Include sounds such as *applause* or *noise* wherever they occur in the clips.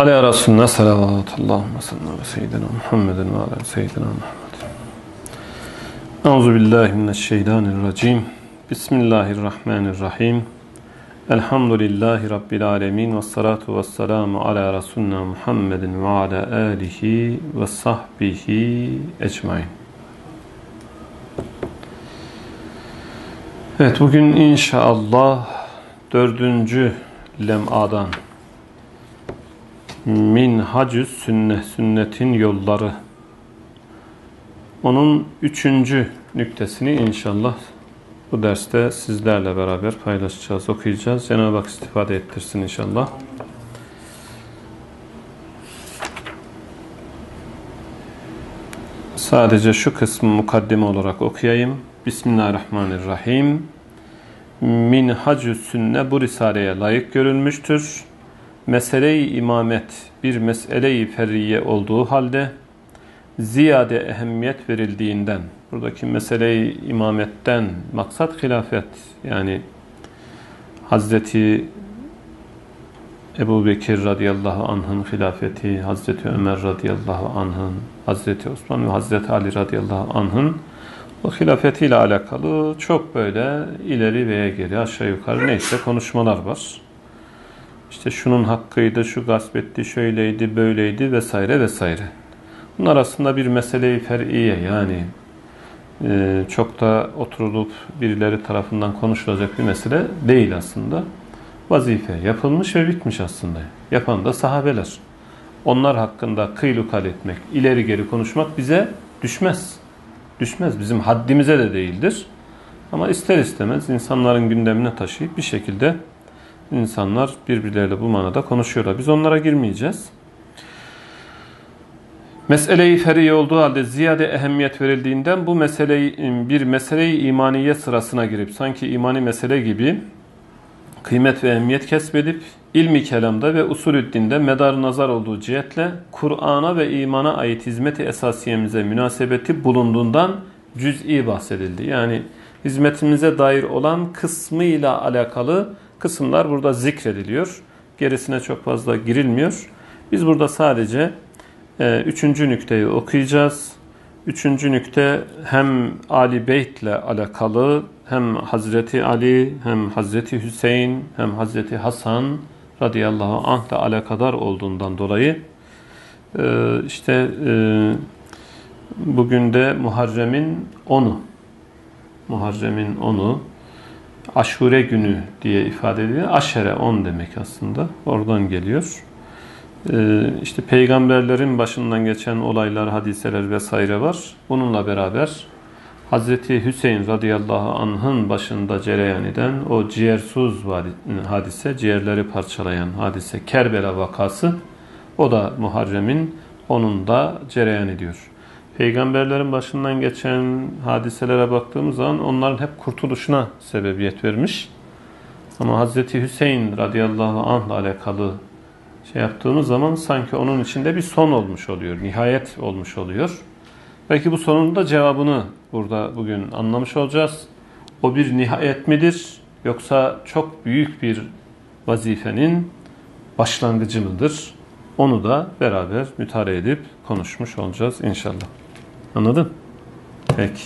Ala Resulüne salavatullahumme sallallahu seyyidina muhammedin ve ala seyyidina Muhammed. Euzu billahi mineşşeytanirracim. Bismillahirrahmanirrahim. Elhamdülillahi Rabbil alemin ve salatu ve selamu ala Resulüne Muhammedin ve ala alihi ve sahbihi ecmain. Evet bugün inşallah dördüncü lemadan Minhacü sünne, sünnetin yolları. Onun üçüncü nüktesini inşallah bu derste sizlerle beraber paylaşacağız, okuyacağız. Cenab-ı Hak istifade ettirsin inşallah. Sadece şu kısmı mukaddime olarak okuyayım. Bismillahirrahmanirrahim. Min hacü sünne bu risaleye layık görülmüştür mesele-i imamet bir mesele-i ferriye olduğu halde ziyade ehemmiyet verildiğinden buradaki mesele-i imametten maksat hilafet yani Hazreti Ebu Bekir radıyallahu anh'ın hilafeti, Hazreti Ömer radıyallahu anh'ın, Hazreti Osman ve Hazreti Ali radıyallahu anh'ın o hilafetiyle alakalı çok böyle ileri veya geri aşağı yukarı neyse konuşmalar var. İşte şunun hakkıydı, şu gasp etti, şöyleydi, böyleydi vesaire vesaire. Bunlar aslında bir meseleyi fer'iye yani e, çok da oturulup birileri tarafından konuşulacak bir mesele değil aslında. Vazife yapılmış ve bitmiş aslında. Yapan da sahabeler. Onlar hakkında kıylukal etmek, ileri geri konuşmak bize düşmez. Düşmez. Bizim haddimize de değildir. Ama ister istemez insanların gündemine taşıyıp bir şekilde insanlar birbirleriyle bu manada konuşuyorlar. Biz onlara girmeyeceğiz. Meseleyi feri olduğu halde ziyade ehemmiyet verildiğinden bu meseleyi bir meseleyi imaniye sırasına girip sanki imani mesele gibi kıymet ve ehemmiyet kesmedip ilmi kelamda ve usulü dinde medar nazar olduğu cihetle Kur'an'a ve imana ait hizmeti esasiyemize münasebeti bulunduğundan cüz'i bahsedildi. Yani hizmetimize dair olan kısmıyla alakalı kısımlar burada zikrediliyor. Gerisine çok fazla girilmiyor. Biz burada sadece e, üçüncü nükteyi okuyacağız. Üçüncü nükte hem Ali ile alakalı hem Hazreti Ali hem Hazreti Hüseyin hem Hazreti Hasan radıyallahu anh ile alakadar olduğundan dolayı e, işte e, bugün de Muharrem'in onu Muharrem'in onu aşure günü diye ifade edilen aşere 10 demek aslında. Oradan geliyor. Ee, işte peygamberlerin başından geçen olaylar, hadiseler vesaire var. Bununla beraber Hazreti Hüseyin radıyallahu anh'ın başında cereyan eden o ciğersuz hadise, ciğerleri parçalayan hadise Kerbela vakası o da Muharrem'in onun da cereyan ediyor peygamberlerin başından geçen hadiselere baktığımız zaman onların hep kurtuluşuna sebebiyet vermiş. Ama Hz. Hüseyin radıyallahu ile alakalı şey yaptığımız zaman sanki onun içinde bir son olmuş oluyor, nihayet olmuş oluyor. Belki bu sorunun da cevabını burada bugün anlamış olacağız. O bir nihayet midir yoksa çok büyük bir vazifenin başlangıcı mıdır? Onu da beraber mütare edip konuşmuş olacağız inşallah. Anladın? Peki.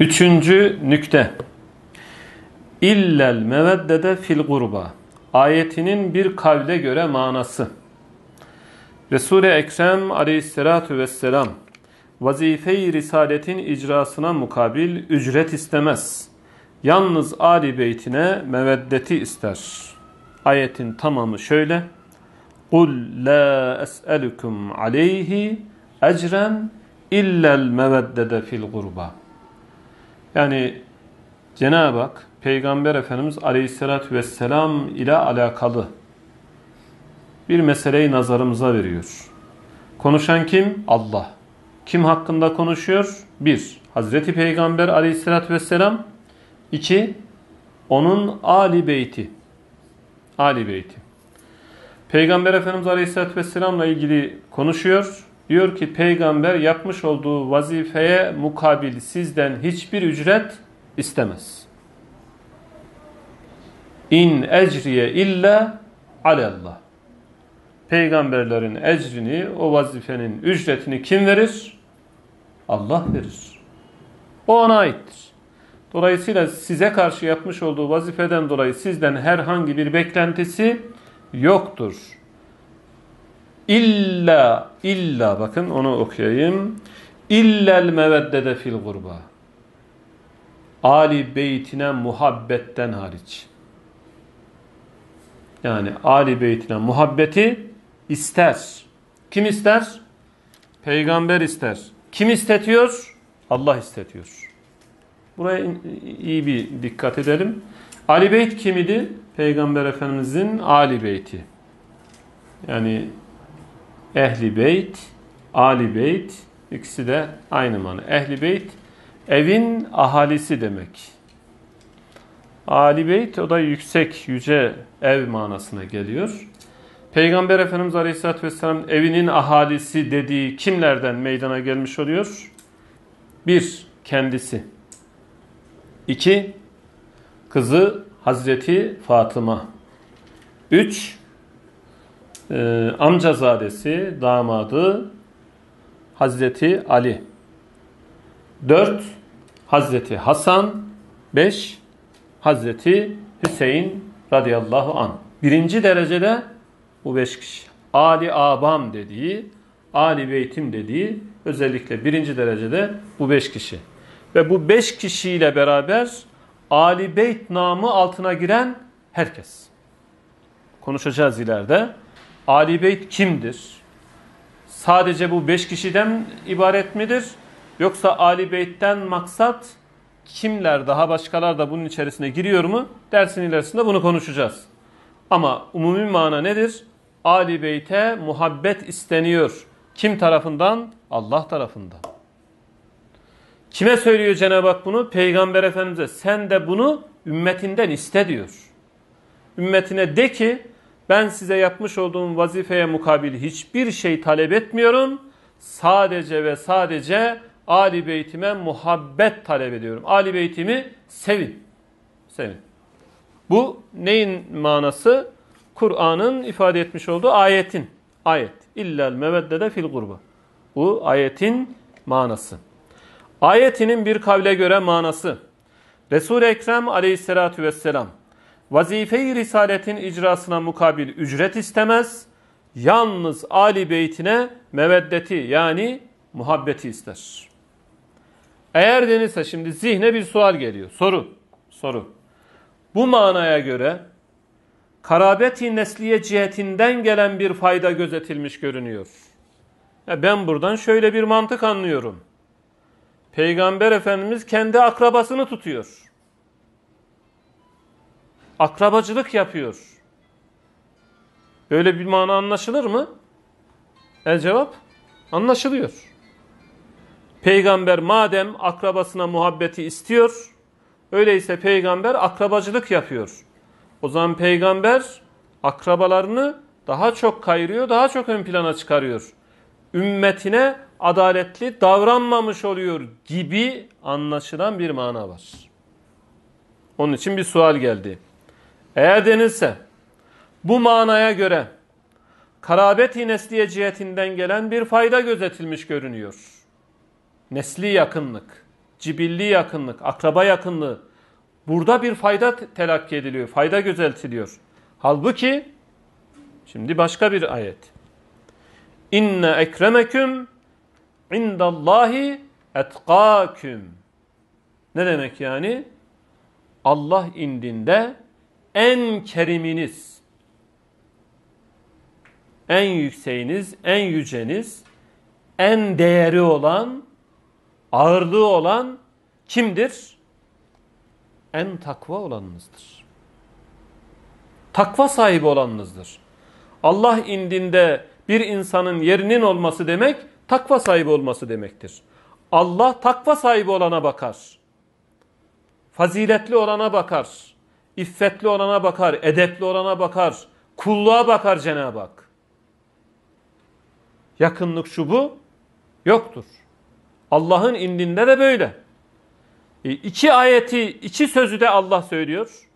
Üçüncü nükte. İllel meveddede fil gurba. Ayetinin bir kavle göre manası. Resul-i Ekrem aleyhissalatu vesselam vazife-i risaletin icrasına mukabil ücret istemez. Yalnız Ali Beytine meveddeti ister. Ayetin tamamı şöyle. قُلْ لَا أَسْأَلُكُمْ عَلَيْهِ اَجْرًا اِلَّا الْمَوَدَّدَ فِي الْغُرْبَةِ Yani Cenab-ı Hak Peygamber Efendimiz Aleyhisselatü Vesselam ile alakalı bir meseleyi nazarımıza veriyor. Konuşan kim? Allah. Kim hakkında konuşuyor? Bir, Hazreti Peygamber Aleyhisselatü vesselam. İki. Onun Ali Beyti. Ali Beyti. Peygamber Efendimiz Aleyhisselatü Vesselam'la ilgili konuşuyor. Diyor ki peygamber yapmış olduğu vazifeye mukabil sizden hiçbir ücret istemez. İn ecriye illa alellah. Peygamberlerin ecrini, o vazifenin ücretini kim verir? Allah verir. O ona aittir. Dolayısıyla size karşı yapmış olduğu vazifeden dolayı sizden herhangi bir beklentisi yoktur. İlla, illa bakın onu okuyayım. İllel meveddede fil gurba. Ali beytine muhabbetten hariç. Yani Ali beytine muhabbeti ister. Kim ister? Peygamber ister. Kim istetiyor? Allah istetiyor. Buraya iyi bir dikkat edelim. Ali Beyt kimidi? Peygamber Efendimizin Ali Beyti. Yani Ehli Beyt, Ali Beyt ikisi de aynı manı. Ehli Beyt evin ahalisi demek. Ali Beyt o da yüksek, yüce ev manasına geliyor. Peygamber Efendimiz Aleyhisselatü Vesselam evinin ahalisi dediği kimlerden meydana gelmiş oluyor? Bir, kendisi. İki, kızı Hazreti Fatıma. 3. E, amcazadesi, damadı Hazreti Ali. 4. Hazreti Hasan. 5. Hazreti Hüseyin radıyallahu an. Birinci derecede bu beş kişi. Ali Abam dediği, Ali Beytim dediği özellikle birinci derecede bu beş kişi. Ve bu beş kişiyle beraber Ali Beyt namı altına giren herkes. Konuşacağız ileride. Ali Beyt kimdir? Sadece bu beş kişiden ibaret midir? Yoksa Ali Beyt'ten maksat kimler daha başkalar da bunun içerisine giriyor mu? Dersin ilerisinde bunu konuşacağız. Ama umumi mana nedir? Ali Beyt'e muhabbet isteniyor. Kim tarafından? Allah tarafından. Kime söylüyor Cenab-ı Hak bunu? Peygamber Efendimiz'e sen de bunu ümmetinden iste diyor. Ümmetine de ki ben size yapmış olduğum vazifeye mukabil hiçbir şey talep etmiyorum. Sadece ve sadece Ali Beytime muhabbet talep ediyorum. Ali Beytimi sevin. Sevin. Bu neyin manası? Kur'an'ın ifade etmiş olduğu ayetin. Ayet. İllel meveddede fil gurba. Bu ayetin manası. Ayetinin bir kavle göre manası. Resul-i Ekrem aleyhissalatü vesselam vazife-i risaletin icrasına mukabil ücret istemez, yalnız Ali Beytine meveddeti yani muhabbeti ister. Eğer denirse şimdi zihne bir sual geliyor. Soru, soru. Bu manaya göre karabeti nesliye cihetinden gelen bir fayda gözetilmiş görünüyor. ben buradan şöyle bir mantık anlıyorum. Peygamber Efendimiz kendi akrabasını tutuyor. Akrabacılık yapıyor. Böyle bir mana anlaşılır mı? El cevap anlaşılıyor. Peygamber madem akrabasına muhabbeti istiyor, öyleyse peygamber akrabacılık yapıyor. O zaman peygamber akrabalarını daha çok kayırıyor, daha çok ön plana çıkarıyor. Ümmetine adaletli davranmamış oluyor gibi anlaşılan bir mana var. Onun için bir sual geldi. Eğer denilse bu manaya göre karabeti nesliye cihetinden gelen bir fayda gözetilmiş görünüyor. Nesli yakınlık, cibilli yakınlık, akraba yakınlığı burada bir fayda telakki ediliyor, fayda gözetiliyor. Halbuki şimdi başka bir ayet. İnne ekremeküm indallahi etkâküm. Ne demek yani? Allah indinde en keriminiz, en yükseğiniz, en yüceniz, en değeri olan, ağırlığı olan kimdir? En takva olanınızdır. Takva sahibi olanınızdır. Allah indinde bir insanın yerinin olması demek, takva sahibi olması demektir. Allah takva sahibi olana bakar. Faziletli olana bakar. İffetli olana bakar. Edepli olana bakar. Kulluğa bakar Cenab-ı Hak. Yakınlık şu bu yoktur. Allah'ın indinde de böyle. E, iki ayeti, iki sözü de Allah söylüyor.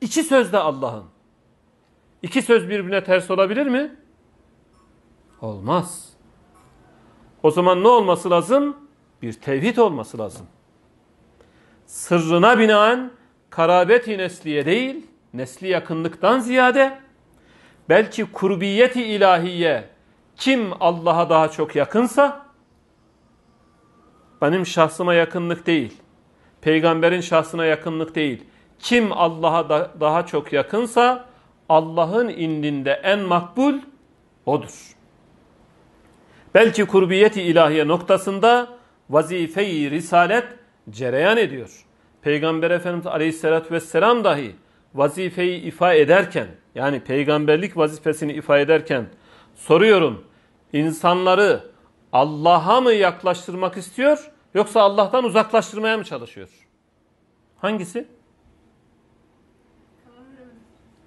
İki söz de Allah'ın. İki söz birbirine ters olabilir mi? Olmaz. O zaman ne olması lazım? Bir tevhid olması lazım. Sırrına binaen karabeti nesliye değil, nesli yakınlıktan ziyade belki kurbiyeti ilahiye kim Allah'a daha çok yakınsa benim şahsıma yakınlık değil. Peygamberin şahsına yakınlık değil. Kim Allah'a da, daha çok yakınsa Allah'ın indinde en makbul odur. Belki kurbiyeti ilahiye noktasında vazife-i risalet cereyan ediyor. Peygamber Efendimiz Aleyhisselatü Vesselam dahi vazifeyi ifa ederken yani peygamberlik vazifesini ifa ederken soruyorum insanları Allah'a mı yaklaştırmak istiyor yoksa Allah'tan uzaklaştırmaya mı çalışıyor? Hangisi?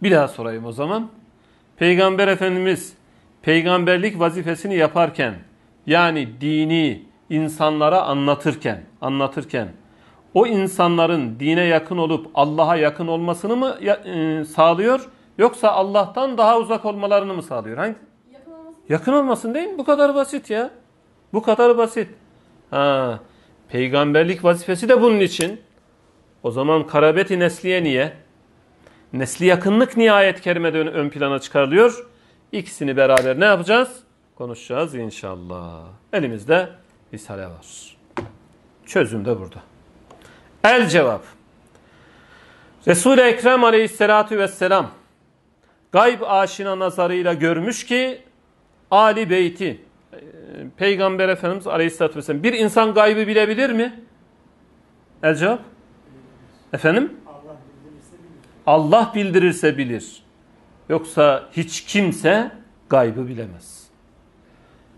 Bir daha sorayım o zaman. Peygamber Efendimiz peygamberlik vazifesini yaparken yani dini insanlara anlatırken anlatırken o insanların dine yakın olup Allah'a yakın olmasını mı e, sağlıyor yoksa Allah'tan daha uzak olmalarını mı sağlıyor? Hangi? Yakın olmasın. değil mi? Bu kadar basit ya. Bu kadar basit. Ha, peygamberlik vazifesi de bunun için. O zaman karabeti nesliye niye? Nesli yakınlık nihayet kerimede ön plana çıkarılıyor. İkisini beraber ne yapacağız? Konuşacağız inşallah. Elimizde Risale var. Çözüm de burada. El cevap. Resul-i Ekrem aleyhissalatu vesselam gayb aşina nazarıyla görmüş ki Ali Beyti Peygamber Efendimiz aleyhissalatü vesselam bir insan gaybı bilebilir mi? El cevap. Efendim? Allah bildirirse bilir. Allah bildirirse bilir. Yoksa hiç kimse gaybı bilemez.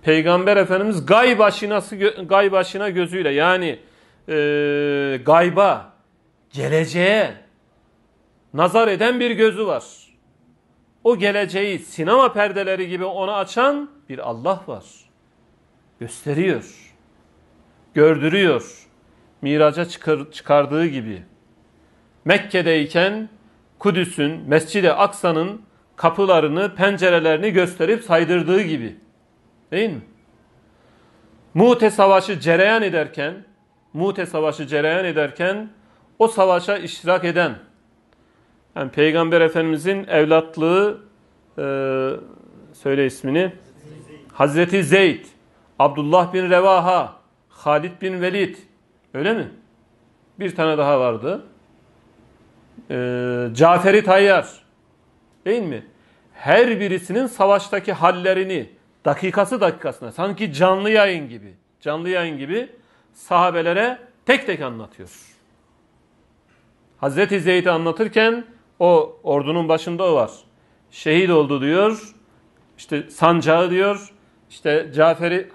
Peygamber Efendimiz gayb aşinası, gay başına gözüyle yani e, gayba, geleceğe nazar eden bir gözü var. O geleceği sinema perdeleri gibi ona açan bir Allah var. Gösteriyor, gördürüyor, miraca çıkar, çıkardığı gibi. Mekke'deyken Kudüs'ün, Mescid-i Aksa'nın kapılarını, pencerelerini gösterip saydırdığı gibi. Değil mi? Mu'te savaşı cereyan ederken, Mu'te savaşı cereyan ederken o savaşa iştirak eden, yani Peygamber Efendimizin evlatlığı, e, söyle ismini, Hazreti Zeyd, Abdullah bin Revaha, Halid bin Velid, öyle mi? Bir tane daha vardı. E, Caferi Tayyar, değil mi? her birisinin savaştaki hallerini dakikası dakikasına sanki canlı yayın gibi canlı yayın gibi sahabelere tek tek anlatıyor. Hazreti Zeyd'i anlatırken o ordunun başında o var. Şehit oldu diyor. İşte sancağı diyor. İşte Cafer'i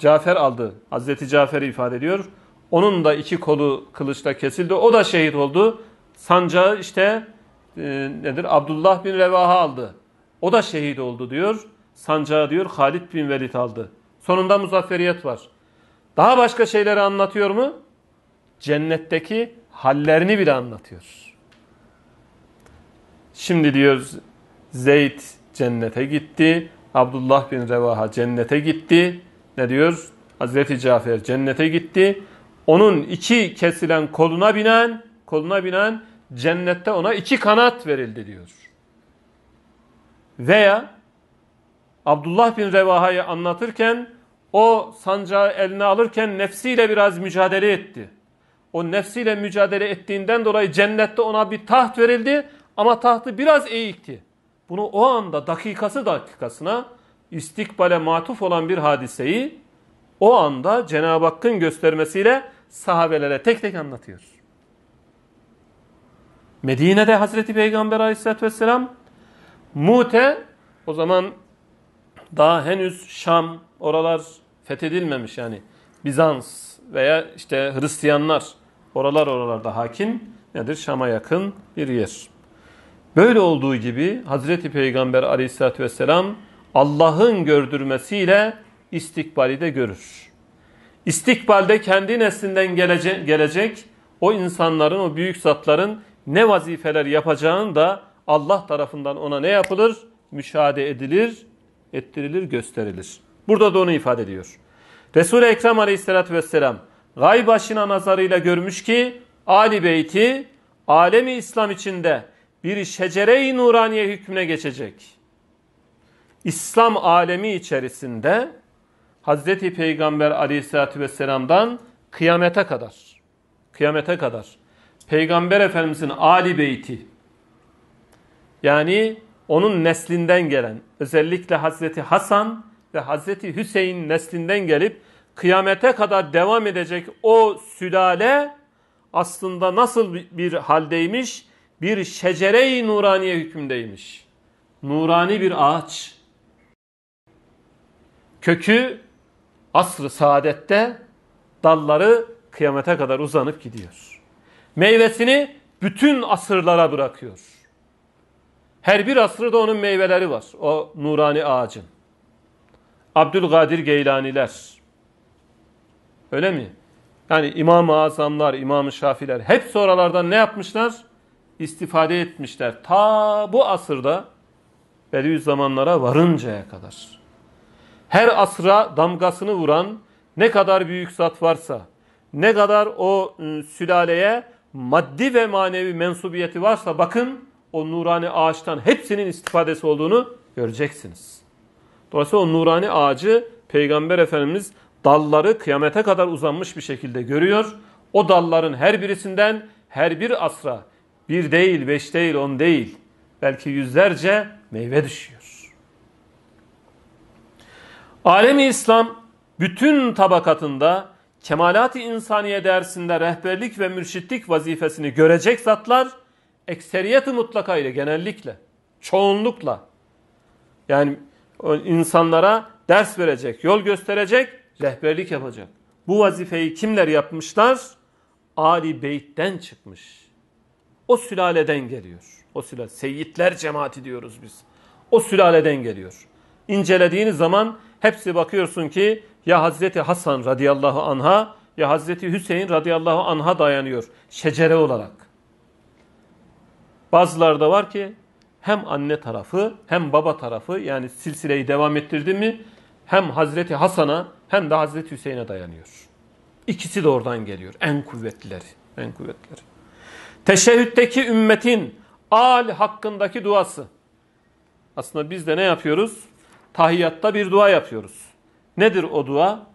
Cafer aldı. Hazreti Cafer'i ifade ediyor. Onun da iki kolu kılıçla kesildi. O da şehit oldu. Sancağı işte e, nedir? Abdullah bin Revaha aldı. O da şehit oldu diyor. Sancağı diyor Halid bin Velid aldı. Sonunda muzafferiyet var. Daha başka şeyleri anlatıyor mu? Cennetteki hallerini bile anlatıyor. Şimdi diyoruz Zeyd cennete gitti. Abdullah bin Revaha cennete gitti. Ne diyor? Hazreti Cafer cennete gitti. Onun iki kesilen koluna binen, koluna binen cennette ona iki kanat verildi diyor. Veya Abdullah bin Revaha'yı anlatırken o sancağı eline alırken nefsiyle biraz mücadele etti. O nefsiyle mücadele ettiğinden dolayı cennette ona bir taht verildi ama tahtı biraz eğikti. Bunu o anda dakikası dakikasına istikbale matuf olan bir hadiseyi o anda Cenab-ı Hakk'ın göstermesiyle sahabelere tek tek anlatıyor. Medine'de Hazreti Peygamber Aleyhisselatü vesselam Mute o zaman daha henüz Şam oralar fethedilmemiş yani Bizans veya işte Hristiyanlar oralar oralarda hakim nedir? Şam'a yakın bir yer. Böyle olduğu gibi Hazreti Peygamber Aleyhisselatü vesselam Allah'ın gördürmesiyle istikbali de görür. İstikbalde kendi neslinden gelecek, gelecek o insanların, o büyük zatların ne vazifeler yapacağını da Allah tarafından ona ne yapılır? Müşahede edilir, ettirilir, gösterilir. Burada da onu ifade ediyor. Resul-i Ekrem aleyhissalatü vesselam gay başına nazarıyla görmüş ki Ali Beyti alemi İslam içinde bir şecere-i nuraniye hükmüne geçecek. İslam alemi içerisinde Hazreti Peygamber aleyhissalatü vesselamdan kıyamete kadar, kıyamete kadar Peygamber Efendimizin Ali Beyti yani onun neslinden gelen özellikle Hazreti Hasan ve Hazreti Hüseyin neslinden gelip kıyamete kadar devam edecek o sülale aslında nasıl bir haldeymiş? Bir şecere-i nuraniye hükümdeymiş. Nurani bir ağaç. Kökü asrı saadette, dalları kıyamete kadar uzanıp gidiyor. Meyvesini bütün asırlara bırakıyor. Her bir asırda onun meyveleri var. O nurani ağacın. Abdülkadir Geylaniler. Öyle mi? Yani İmam-ı Azamlar, İmam-ı Şafiler hep sonralardan ne yapmışlar? İstifade etmişler. Ta bu asırda zamanlara varıncaya kadar. Her asra damgasını vuran ne kadar büyük zat varsa, ne kadar o ıı, sülaleye maddi ve manevi mensubiyeti varsa bakın o nurani ağaçtan hepsinin istifadesi olduğunu göreceksiniz. Dolayısıyla o nurani ağacı Peygamber Efendimiz dalları kıyamete kadar uzanmış bir şekilde görüyor. O dalların her birisinden her bir asra bir değil, beş değil, on değil belki yüzlerce meyve düşüyor. Alemi İslam bütün tabakatında kemalat-i insaniye dersinde rehberlik ve mürşitlik vazifesini görecek zatlar ekseriyeti mutlaka ile genellikle, çoğunlukla yani insanlara ders verecek, yol gösterecek, rehberlik yapacak. Bu vazifeyi kimler yapmışlar? Ali Beyt'ten çıkmış. O sülaleden geliyor. O sülale, seyitler cemaati diyoruz biz. O sülaleden geliyor. İncelediğiniz zaman hepsi bakıyorsun ki ya Hazreti Hasan radıyallahu anha ya Hazreti Hüseyin radıyallahu anha dayanıyor şecere olarak. Bazıları da var ki hem anne tarafı hem baba tarafı yani silsileyi devam ettirdi mi hem Hazreti Hasan'a hem de Hazreti Hüseyin'e dayanıyor. İkisi de oradan geliyor. En kuvvetlileri. En kuvvetlileri. Teşehhütteki ümmetin al hakkındaki duası. Aslında biz de ne yapıyoruz? Tahiyyatta bir dua yapıyoruz. Nedir o dua?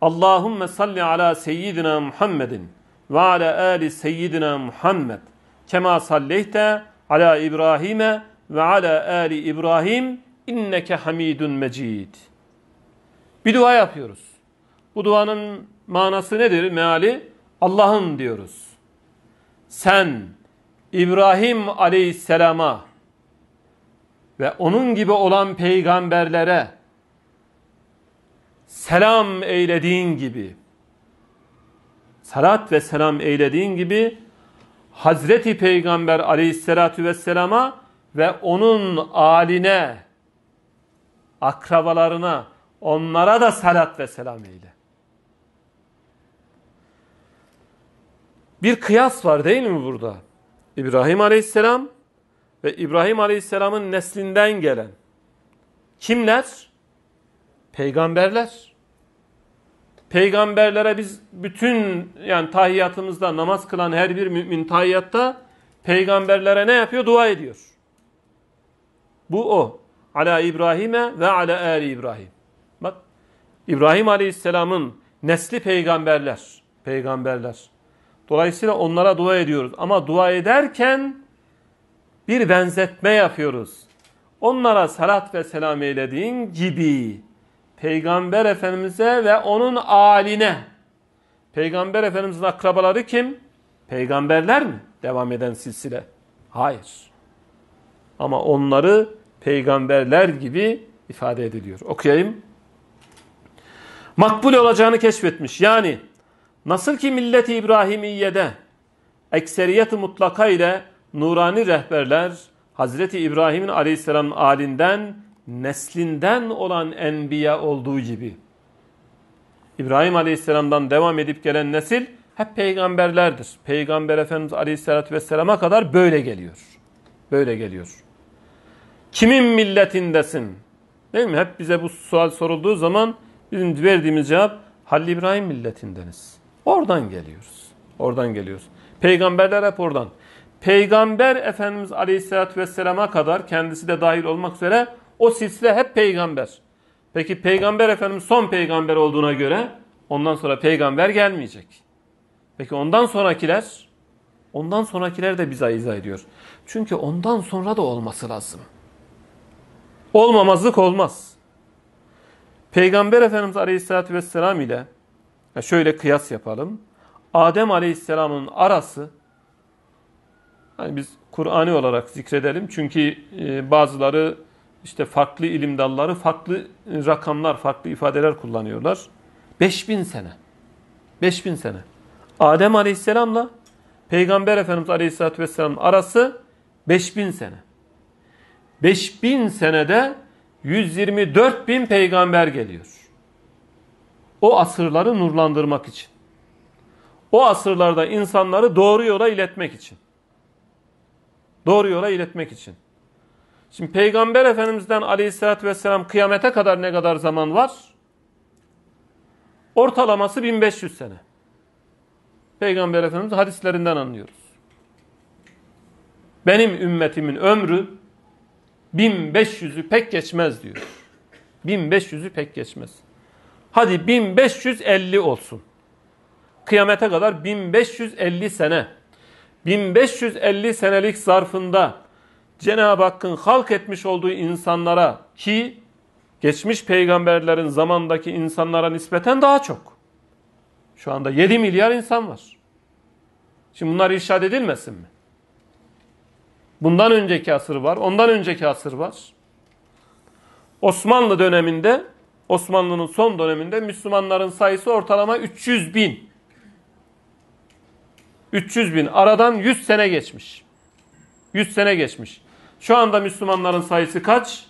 Allahümme salli ala seyyidina Muhammedin ve ala ali seyyidina Muhammed kema salleyte ala İbrahim'e ve ala ali İbrahim inneke hamidun mecid. Bir dua yapıyoruz. Bu duanın manası nedir? Meali Allah'ım diyoruz. Sen İbrahim aleyhisselama ve onun gibi olan peygamberlere selam eylediğin gibi salat ve selam eylediğin gibi Hazreti Peygamber aleyhissalatü vesselama ve onun aline, akrabalarına, onlara da salat ve selam eyle. Bir kıyas var değil mi burada? İbrahim aleyhisselam ve İbrahim aleyhisselamın neslinden gelen kimler? Peygamberler. Peygamberlere biz bütün yani tahiyyatımızda namaz kılan her bir mümin tahiyyatta peygamberlere ne yapıyor? Dua ediyor. Bu o. Ala İbrahim'e ve ala Ali İbrahim. Bak İbrahim Aleyhisselam'ın nesli peygamberler. Peygamberler. Dolayısıyla onlara dua ediyoruz. Ama dua ederken bir benzetme yapıyoruz. Onlara salat ve selam eylediğin gibi Peygamber Efendimiz'e ve onun aline. Peygamber Efendimiz'in akrabaları kim? Peygamberler mi? Devam eden silsile. Hayır. Ama onları peygamberler gibi ifade ediliyor. Okuyayım. Makbul olacağını keşfetmiş. Yani nasıl ki milleti İbrahimiye'de ekseriyeti mutlaka ile nurani rehberler Hazreti İbrahim'in aleyhisselam alinden neslinden olan enbiya olduğu gibi İbrahim Aleyhisselam'dan devam edip gelen nesil hep peygamberlerdir. Peygamber Efendimiz Aleyhisselatü Vesselam'a kadar böyle geliyor. Böyle geliyor. Kimin milletindesin? Değil mi? Hep bize bu sual sorulduğu zaman bizim verdiğimiz cevap Halil İbrahim milletindeniz. Oradan geliyoruz. Oradan geliyoruz. Peygamberler hep oradan. Peygamber Efendimiz Aleyhisselatü Vesselam'a kadar kendisi de dahil olmak üzere o silsile hep peygamber. Peki peygamber efendim son peygamber olduğuna göre ondan sonra peygamber gelmeyecek. Peki ondan sonrakiler? Ondan sonrakiler de bize izah ediyor. Çünkü ondan sonra da olması lazım. Olmamazlık olmaz. Peygamber Efendimiz Aleyhisselatü Vesselam ile şöyle kıyas yapalım. Adem Aleyhisselam'ın arası hani biz Kur'an'ı olarak zikredelim. Çünkü e, bazıları işte farklı ilim dalları farklı rakamlar, farklı ifadeler kullanıyorlar. 5000 sene. 5000 sene. Adem Aleyhisselam'la Peygamber Efendimiz Aleyhisselatü Vesselam arası 5000 sene. 5000 senede 124 bin peygamber geliyor. O asırları nurlandırmak için. O asırlarda insanları doğru yola iletmek için. Doğru yola iletmek için. Şimdi Peygamber Efendimiz'den aleyhissalatü vesselam kıyamete kadar ne kadar zaman var? Ortalaması 1500 sene. Peygamber Efendimiz hadislerinden anlıyoruz. Benim ümmetimin ömrü 1500'ü pek geçmez diyor. 1500'ü pek geçmez. Hadi 1550 olsun. Kıyamete kadar 1550 sene. 1550 senelik zarfında Cenab-ı Hakk'ın halk etmiş olduğu insanlara ki geçmiş peygamberlerin zamandaki insanlara nispeten daha çok. Şu anda 7 milyar insan var. Şimdi bunlar irşad edilmesin mi? Bundan önceki asır var, ondan önceki asır var. Osmanlı döneminde, Osmanlı'nın son döneminde Müslümanların sayısı ortalama 300 bin. 300 bin. Aradan 100 sene geçmiş. 100 sene geçmiş. Şu anda Müslümanların sayısı kaç?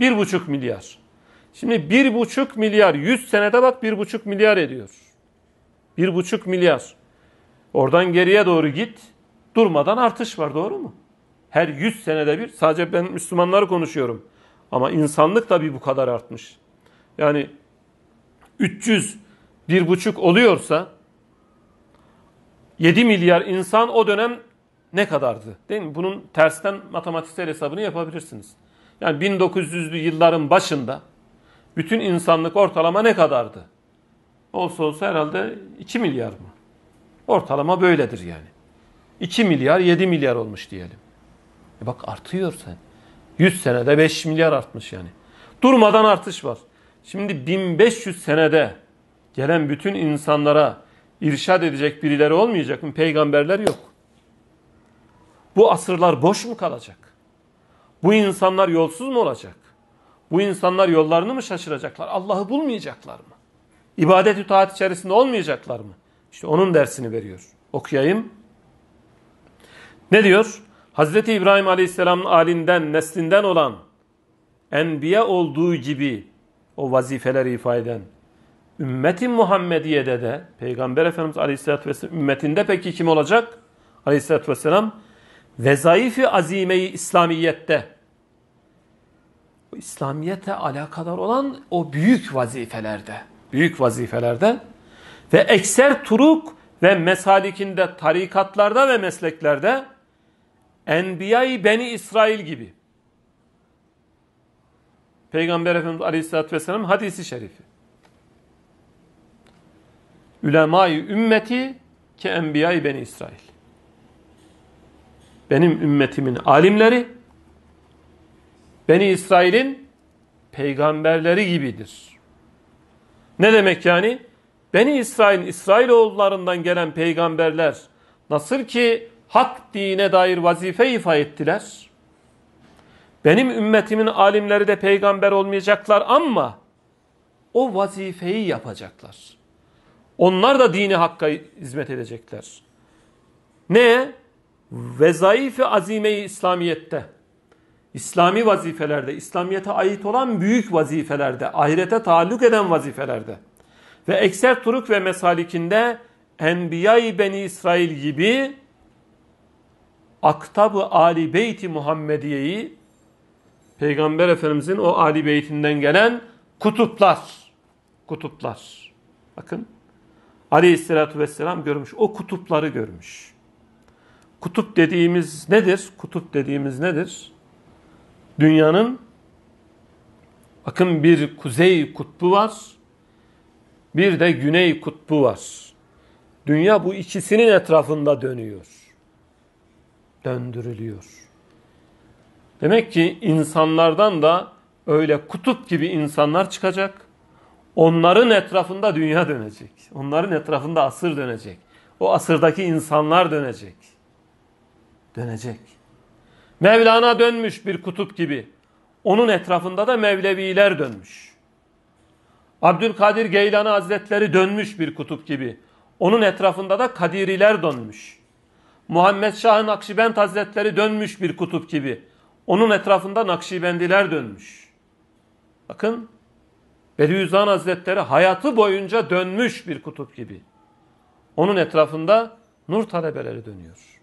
Bir buçuk milyar. Şimdi bir buçuk milyar, 100 senede bak bir buçuk milyar ediyor. Bir buçuk milyar. Oradan geriye doğru git, durmadan artış var doğru mu? Her 100 senede bir, sadece ben Müslümanları konuşuyorum. Ama insanlık da bir bu kadar artmış. Yani 300 bir buçuk oluyorsa 7 milyar insan o dönem ne kadardı? Değil mi? Bunun tersten matematiksel hesabını yapabilirsiniz. Yani 1900'lü yılların başında bütün insanlık ortalama ne kadardı? Olsa olsa herhalde 2 milyar mı? Ortalama böyledir yani. 2 milyar 7 milyar olmuş diyelim. E bak artıyor sen. 100 senede 5 milyar artmış yani. Durmadan artış var. Şimdi 1500 senede gelen bütün insanlara irşad edecek birileri olmayacak mı? Peygamberler yok. Bu asırlar boş mu kalacak? Bu insanlar yolsuz mu olacak? Bu insanlar yollarını mı şaşıracaklar? Allah'ı bulmayacaklar mı? i̇badet i taat içerisinde olmayacaklar mı? İşte onun dersini veriyor. Okuyayım. Ne diyor? Hazreti İbrahim Aleyhisselam'ın alinden, neslinden olan enbiye olduğu gibi o vazifeleri ifa eden ümmetin Muhammediye'de de Peygamber Efendimiz Aleyhisselatü Vesselam ümmetinde peki kim olacak? Aleyhisselatü Vesselam vezaifi azimeyi İslamiyet'te İslamiyet'e alakadar olan o büyük vazifelerde büyük vazifelerde ve ekser turuk ve mesalikinde tarikatlarda ve mesleklerde Enbiya-i Beni İsrail gibi Peygamber Efendimiz Aleyhisselatü Vesselam hadisi şerifi Ülema-i ümmeti ki Enbiya-i Beni İsrail benim ümmetimin alimleri Beni İsrail'in peygamberleri gibidir. Ne demek yani? Beni İsrail, İsrailoğullarından gelen peygamberler nasıl ki hak dine dair vazife ifa ettiler. Benim ümmetimin alimleri de peygamber olmayacaklar ama o vazifeyi yapacaklar. Onlar da dini hakka hizmet edecekler. Ne? Vezaifi azime-i İslamiyet'te, İslami vazifelerde, İslamiyet'e ait olan büyük vazifelerde, ahirete taalluk eden vazifelerde ve ekser turuk ve mesalikinde Enbiya-i Beni İsrail gibi Aktab-ı Ali Beyti Muhammediye'yi Peygamber Efendimizin o Ali Beytinden gelen kutuplar. Kutuplar. Bakın Aleyhisselatü Vesselam görmüş. O kutupları görmüş. Kutup dediğimiz nedir? Kutup dediğimiz nedir? Dünyanın bakın bir kuzey kutbu var. Bir de güney kutbu var. Dünya bu ikisinin etrafında dönüyor. Döndürülüyor. Demek ki insanlardan da öyle kutup gibi insanlar çıkacak. Onların etrafında dünya dönecek. Onların etrafında asır dönecek. O asırdaki insanlar dönecek. Dönecek. Mevlana dönmüş bir kutup gibi. Onun etrafında da Mevleviler dönmüş. Abdülkadir Geylani Hazretleri dönmüş bir kutup gibi. Onun etrafında da Kadiriler dönmüş. Muhammed Şah'ın Nakşibend Hazretleri dönmüş bir kutup gibi. Onun etrafında Nakşibendiler dönmüş. Bakın Bediüzzaman Hazretleri hayatı boyunca dönmüş bir kutup gibi. Onun etrafında nur talebeleri dönüyor.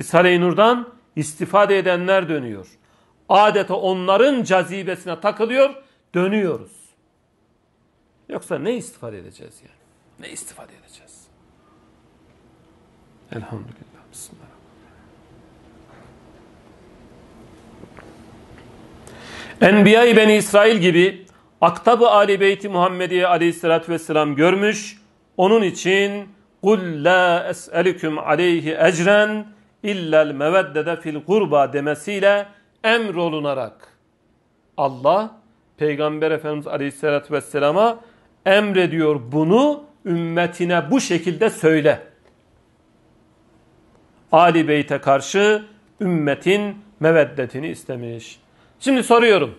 Risale-i Nur'dan istifade edenler dönüyor. Adeta onların cazibesine takılıyor, dönüyoruz. Yoksa ne istifade edeceğiz yani? Ne istifade edeceğiz? Elhamdülillah. Bismillah. Enbiya-i Beni İsrail gibi aktab-ı Ali Beyti Muhammediye aleyhissalatü vesselam görmüş. Onun için قُلْ لَا أَسْأَلِكُمْ عَلَيْهِ اَجْرًا illel meveddede fil kurba demesiyle emrolunarak Allah Peygamber Efendimiz Aleyhisselatü Vesselam'a emrediyor bunu ümmetine bu şekilde söyle. Ali Beyt'e karşı ümmetin meveddetini istemiş. Şimdi soruyorum.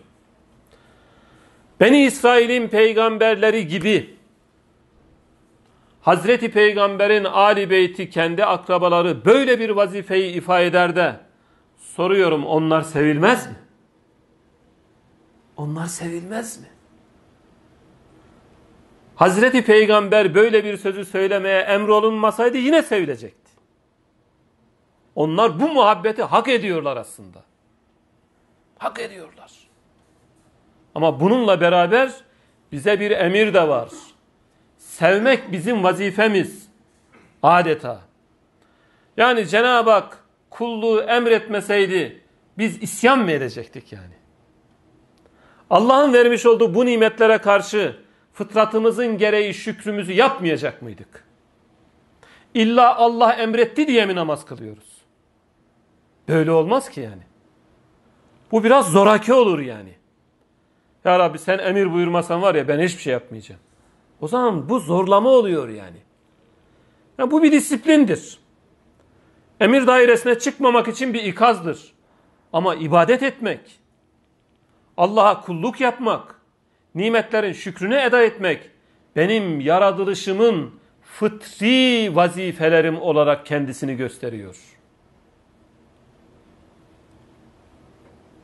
Beni İsrail'in peygamberleri gibi Hazreti Peygamber'in Ali Beyti kendi akrabaları böyle bir vazifeyi ifa eder de soruyorum onlar sevilmez mi? Onlar sevilmez mi? Hazreti Peygamber böyle bir sözü söylemeye emrolunmasaydı yine sevilecekti. Onlar bu muhabbeti hak ediyorlar aslında. Hak ediyorlar. Ama bununla beraber bize bir emir de var sevmek bizim vazifemiz adeta. Yani Cenab-ı Hak kulluğu emretmeseydi biz isyan mı edecektik yani? Allah'ın vermiş olduğu bu nimetlere karşı fıtratımızın gereği şükrümüzü yapmayacak mıydık? İlla Allah emretti diye mi namaz kılıyoruz? Böyle olmaz ki yani. Bu biraz zoraki olur yani. Ya Rabbi sen emir buyurmasan var ya ben hiçbir şey yapmayacağım. O zaman bu zorlama oluyor yani. yani bu bir disiplindir. Emir dairesine çıkmamak için bir ikazdır. Ama ibadet etmek, Allah'a kulluk yapmak, nimetlerin şükrünü eda etmek benim yaratılışımın fıtri vazifelerim olarak kendisini gösteriyor.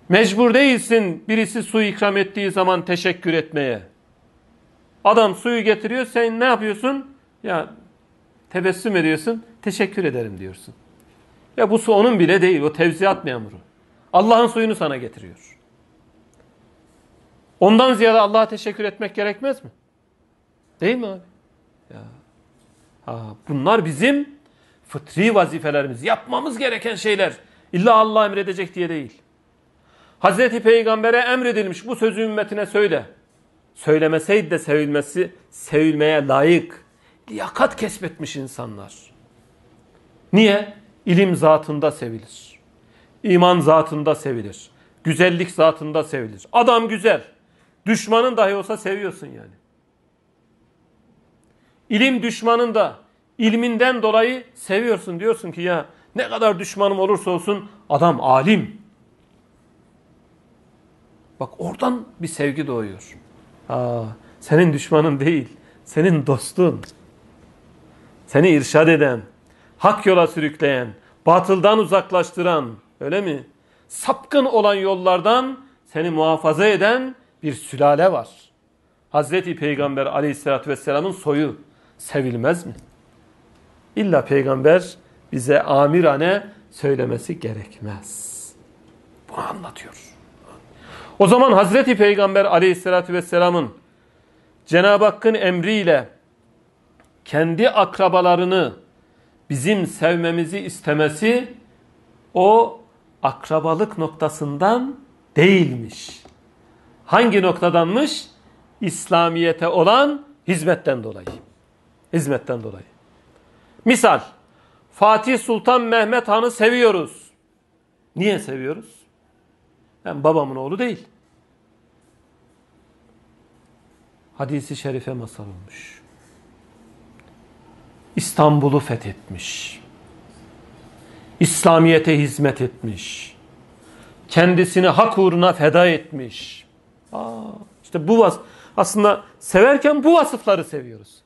Mecbur değilsin birisi su ikram ettiği zaman teşekkür etmeye. Adam suyu getiriyor. Sen ne yapıyorsun? Ya tebessüm ediyorsun. Teşekkür ederim diyorsun. Ya bu su onun bile değil. O tevziat memuru. Allah'ın suyunu sana getiriyor. Ondan ziyade Allah'a teşekkür etmek gerekmez mi? Değil mi abi? Ya. Ha, bunlar bizim fıtri vazifelerimiz. Yapmamız gereken şeyler. İlla Allah emredecek diye değil. Hazreti Peygamber'e emredilmiş bu sözü ümmetine söyle söylemeseydi de sevilmesi, sevilmeye layık, liyakat kesbetmiş insanlar. Niye? İlim zatında sevilir. İman zatında sevilir. Güzellik zatında sevilir. Adam güzel. Düşmanın dahi olsa seviyorsun yani. İlim düşmanın da ilminden dolayı seviyorsun. Diyorsun ki ya ne kadar düşmanım olursa olsun adam alim. Bak oradan bir sevgi doğuyor. Aa, senin düşmanın değil, senin dostun. Seni irşad eden, hak yola sürükleyen, batıldan uzaklaştıran, öyle mi? Sapkın olan yollardan seni muhafaza eden bir sülale var. Hazreti Peygamber aleyhissalatü vesselamın soyu sevilmez mi? İlla peygamber bize amirane söylemesi gerekmez. Bunu anlatıyor. O zaman Hazreti Peygamber aleyhissalatü vesselamın Cenab-ı Hakk'ın emriyle kendi akrabalarını bizim sevmemizi istemesi o akrabalık noktasından değilmiş. Hangi noktadanmış? İslamiyete olan hizmetten dolayı. Hizmetten dolayı. Misal, Fatih Sultan Mehmet Han'ı seviyoruz. Niye seviyoruz? Ben babamın oğlu değil. Hadisi şerife masal olmuş. İstanbul'u fethetmiş. İslamiyete hizmet etmiş. Kendisini hak uğruna feda etmiş. Aa, işte bu vas aslında severken bu vasıfları seviyoruz.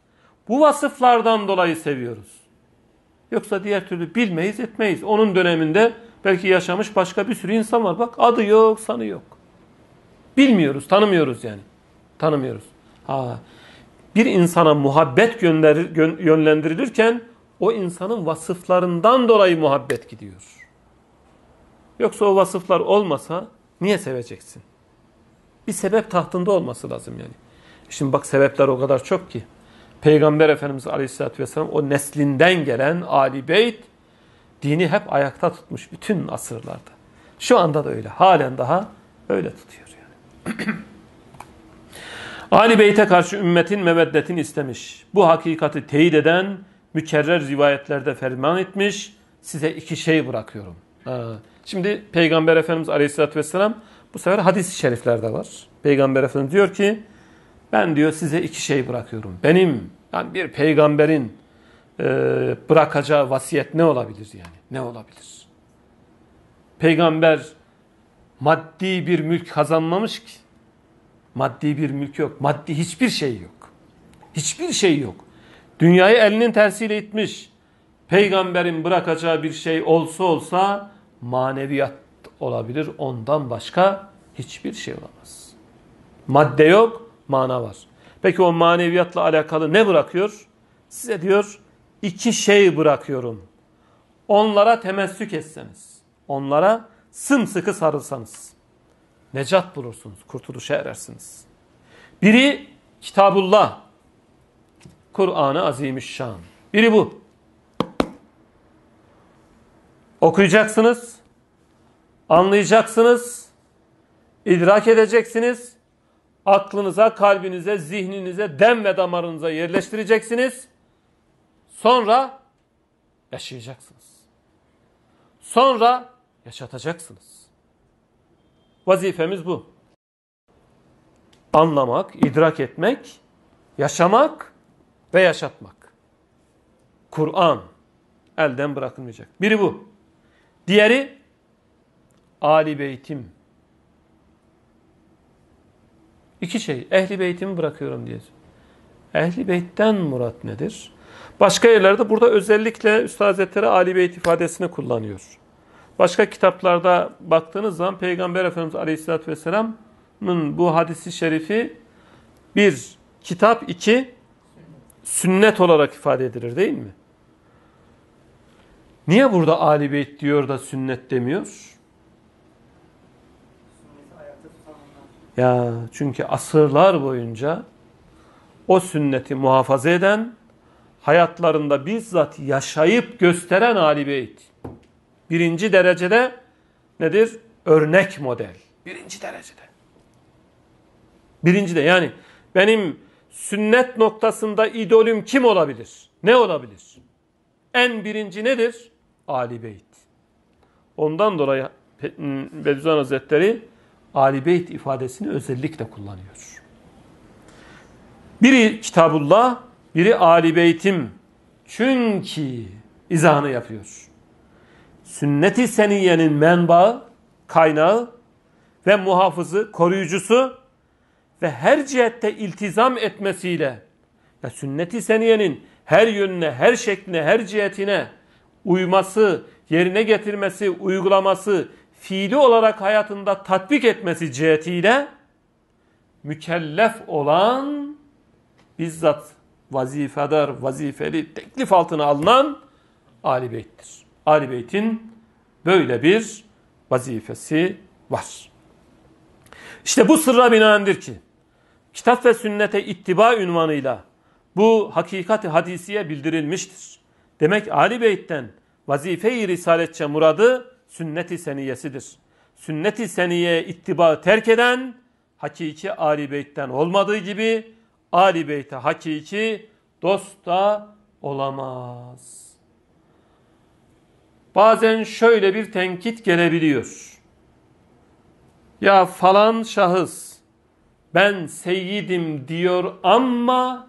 Bu vasıflardan dolayı seviyoruz. Yoksa diğer türlü bilmeyiz etmeyiz. Onun döneminde Belki yaşamış başka bir sürü insan var. Bak adı yok, sanı yok. Bilmiyoruz, tanımıyoruz yani. Tanımıyoruz. Ha. Bir insana muhabbet gönderir, yönlendirilirken o insanın vasıflarından dolayı muhabbet gidiyor. Yoksa o vasıflar olmasa niye seveceksin? Bir sebep tahtında olması lazım yani. Şimdi bak sebepler o kadar çok ki. Peygamber Efendimiz Aleyhisselatü Vesselam o neslinden gelen Ali Beyt dini hep ayakta tutmuş bütün asırlarda. Şu anda da öyle. Halen daha öyle tutuyor yani. *clears throat* Ali Beyt'e karşı ümmetin meveddetini istemiş. Bu hakikati teyit eden mükerrer rivayetlerde ferman etmiş. Size iki şey bırakıyorum. Şimdi Peygamber Efendimiz Aleyhisselatü Vesselam bu sefer hadis-i şeriflerde var. Peygamber Efendimiz diyor ki ben diyor size iki şey bırakıyorum. Benim yani bir peygamberin e, bırakacağı vasiyet ne olabilir yani? Ne olabilir? Peygamber maddi bir mülk kazanmamış ki. Maddi bir mülk yok. Maddi hiçbir şey yok. Hiçbir şey yok. Dünyayı elinin tersiyle itmiş. Peygamberin bırakacağı bir şey olsa olsa maneviyat olabilir. Ondan başka hiçbir şey olamaz. Madde yok, mana var. Peki o maneviyatla alakalı ne bırakıyor? Size diyor iki şey bırakıyorum. Onlara temessük etseniz, onlara sımsıkı sarılsanız, necat bulursunuz, kurtuluşa erersiniz. Biri Kitabullah, Kur'an-ı Azimüşşan. Biri bu. Okuyacaksınız, anlayacaksınız, idrak edeceksiniz, aklınıza, kalbinize, zihninize, dem ve damarınıza yerleştireceksiniz Sonra yaşayacaksınız. Sonra yaşatacaksınız. Vazifemiz bu. Anlamak, idrak etmek, yaşamak ve yaşatmak. Kur'an elden bırakılmayacak. Biri bu. Diğeri Ali Beytim. İki şey. Ehli Beytimi bırakıyorum diye. Ehli Beyt'ten murat nedir? Başka yerlerde burada özellikle Üstad Hazretleri Ali Beyt ifadesini kullanıyor. Başka kitaplarda baktığınız zaman Peygamber Efendimiz Aleyhisselatü Vesselam'ın bu hadisi şerifi bir, kitap iki, sünnet olarak ifade edilir değil mi? Niye burada Ali Beyt diyor da sünnet demiyor? Ya çünkü asırlar boyunca o sünneti muhafaza eden hayatlarında bizzat yaşayıp gösteren Ali Beyt. Birinci derecede nedir? Örnek model. Birinci derecede. Birinci de yani benim sünnet noktasında idolüm kim olabilir? Ne olabilir? En birinci nedir? Ali Beyt. Ondan dolayı Bediüzzaman Hazretleri Ali Beyt ifadesini özellikle kullanıyor. Biri Kitabullah, biri Ali Beytim çünkü izahını yapıyor. Sünnet-i Seniyye'nin menbaı, kaynağı ve muhafızı, koruyucusu ve her cihette iltizam etmesiyle ya sünnet-i seniyenin her yönüne, her şekline, her cihetine uyması, yerine getirmesi, uygulaması, fiili olarak hayatında tatbik etmesi cihetiyle mükellef olan bizzat vazifedar, vazifeli, teklif altına alınan Ali Beyt'tir. Ali Beyt'in böyle bir vazifesi var. İşte bu sırra binaendir ki kitap ve sünnete ittiba ünvanıyla bu hakikati hadisiye bildirilmiştir. Demek Ali Beyt'ten vazife-i risaletçe muradı sünnet-i seniyesidir. Sünnet-i seniyeye ittiba terk eden hakiki Ali Beyt'ten olmadığı gibi Ali Beyt'e hakiki dost da olamaz. Bazen şöyle bir tenkit gelebiliyor. Ya falan şahıs ben seyyidim diyor ama